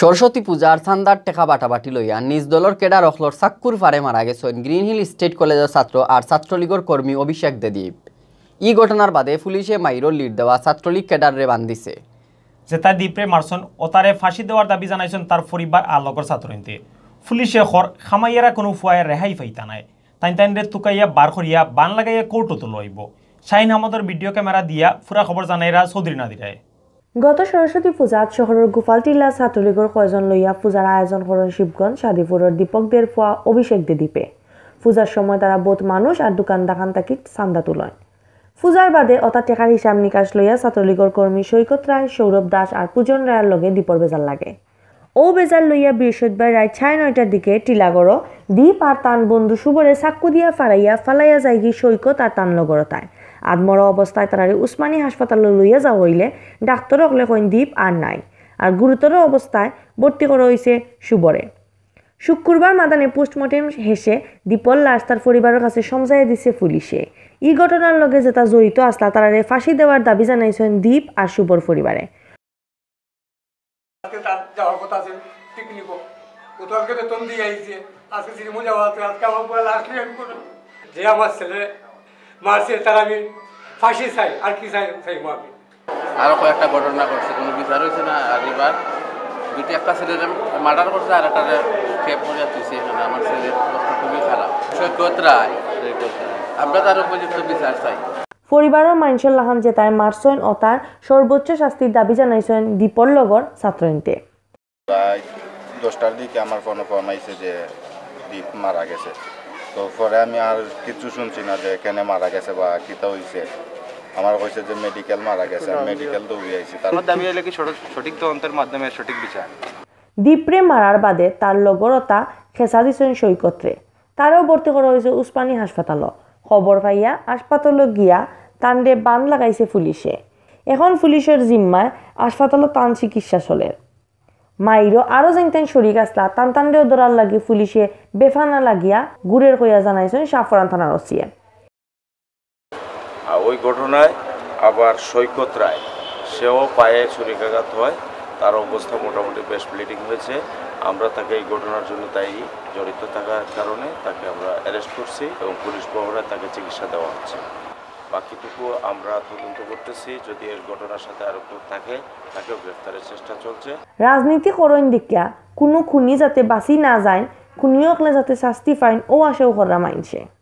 সরস্বতী পূজার চান্দার টেকা বাটাবাটি লইয়া নিজ দলর কেডা রখলর সাক্কুর ফারে মারা গেছেন হিল স্টেট কলেজের ছাত্র আর ছাত্রলীগের কর্মী অভিষেক দেদীপ ই ঘটনার বাদে পুলিশে মাইরো লিড দেওয়া ছাত্রলীগ কেডারে বান্ধিছে জেতা দ্বীপরে মারছন ও তারে ফাঁসি দেওয়ার দাবি জানাইছেন তার পরিবার আর লগর ছাত্রনীতি পুলিশে হর খামাইয়ারা কোনো ফুয়ায় রেহাই ফাইতা নাই তাই তাইনরে তুকাইয়া বার করিয়া বান লাগাইয়া কোর্টও তো লইব শাহিন আহমদের ভিডিও ক্যামেরা দিয়া ফুরা খবর জানাইরা চৌধুরী নাদিরায় গত সরস্বতী পূজাত চহৰৰ গোপাল টিলা ছাত্ৰলীগৰ কয়জন লৈয়া পূজাৰ আয়োজন করেন শিবগঞ্জ সাদিপুরের দীপক দের পোয়া অভিষেক দ্বীপে পূজার সময় তারা বহুত মানুষ আর দোকান দাকান তাকি চান্দা তুলয় পূজার বাদে অর্থাৎ টেকার হিসাব নিকাশ লইয়া ছাত্রলীগৰ কর্মী সৈকত রায় সৌরভ দাস আর পূজন রায়ের লগে দীপর বেজার লাগে ও বেজার লইয়া বৃহস্পতিবার রায় ছায় নয়টার দিকে টিলাগড় দ্বীপ আর তান বন্ধু সুবরে সাক্কু দিয়া ফারাইয়া ফালাইয়া যায়গি সৈকত আর তান লগরতায় আদমরা অবস্থায় তারারে উসমানী হাসপাতালে লইয়া যাওয়া হইলে ডাক্তর অকলে কইন দ্বীপ আর নাই আর গুরুতর অবস্থায় ভর্তি করা হয়েছে সুবরে শুক্রবার মাদানে পোস্টমর্টেম হেসে দীপল লাশ তার পরিবারের কাছে সমঝাইয়া দিছে পুলিশে ই ঘটনার লগে যে তা জড়িত আসলা তারারে ফাঁসি দেওয়ার দাবি জানাইছেন দ্বীপ আর সুবর পরিবারে আজকে সিনেমা যাওয়া আজকে আমার লাস্ট আমি যে আমার ছেলে মারছে তার আমি ফাঁসি চাই আর কি চাই আমি কয়েকটা ঘটনা ঘটছে কোনো বিচার হয়েছে না আর এবার দুটি একটা ছেলের মার্ডার করছে আর একটা খেপ করে তুলছে এখানে আমার ছেলের খুবই খারাপ সৈকত রায় আমরা তার উপযুক্ত বিচার চাই পরিবারের মাইনসল লাহান জেতায় মারছেন ও তার সর্বোচ্চ শাস্তির দাবি জানাইছেন দীপল লগর ছাত্রনীতে দশটার দিকে আমার ফোন ফোন আইছে যে দীপ মারা গেছে তো পরে আমি আর কিছু শুনছি না যে এখানে মারা গেছে বা কিতা হয়েছে আমার হয়েছে যে মেডিকেল মারা গেছে মেডিকেল তো উইয়াইছি তার মধ্যে আমি এলে কি সঠিক তদন্তের মাধ্যমে সঠিক বিচার দীপরে মারার বাদে তার লগরতা খেসা দিছেন সৈকত্রে তারও ভর্তি করা হয়েছে উসমানী হাসপাতাল খবর পাইয়া হাসপাতাল গিয়া তান্ডে বান লাগাইছে পুলিশে এখন পুলিশের জিম্মায় হাসপাতাল তান চিকিৎসা চলের মাইরও আরো জানতেন শরিক আসলা তান্তানরেও দরার লাগি পুলিশে বেফানা লাগিয়া গুড়ের কইয়া জানাইছেন সাফরান থানার ওসিয়ে ওই ঘটনায় আবার সৈকত রায় সেও পায়ে ছুরিকাঘাত হয় তার অবস্থা মোটামুটি বেশ ব্লিডিং হয়েছে আমরা তাকে এই ঘটনার জন্য তাই জড়িত থাকার কারণে তাকে আমরা অ্যারেস্ট করছি এবং পুলিশ প্রহরায় তাকে চিকিৎসা দেওয়া হচ্ছে বাকিটুকু আমরা তদন্ত করতেছি যদি এর ঘটনার সাথে আরো কেউ থাকে তাকেও গ্রেফতারের চেষ্টা চলছে রাজনীতি করেন দিকা কোনো খুনি যাতে বাঁচি না যায় খুনিও যাতে শাস্তি পাইন ও আশেও করা মাইনছে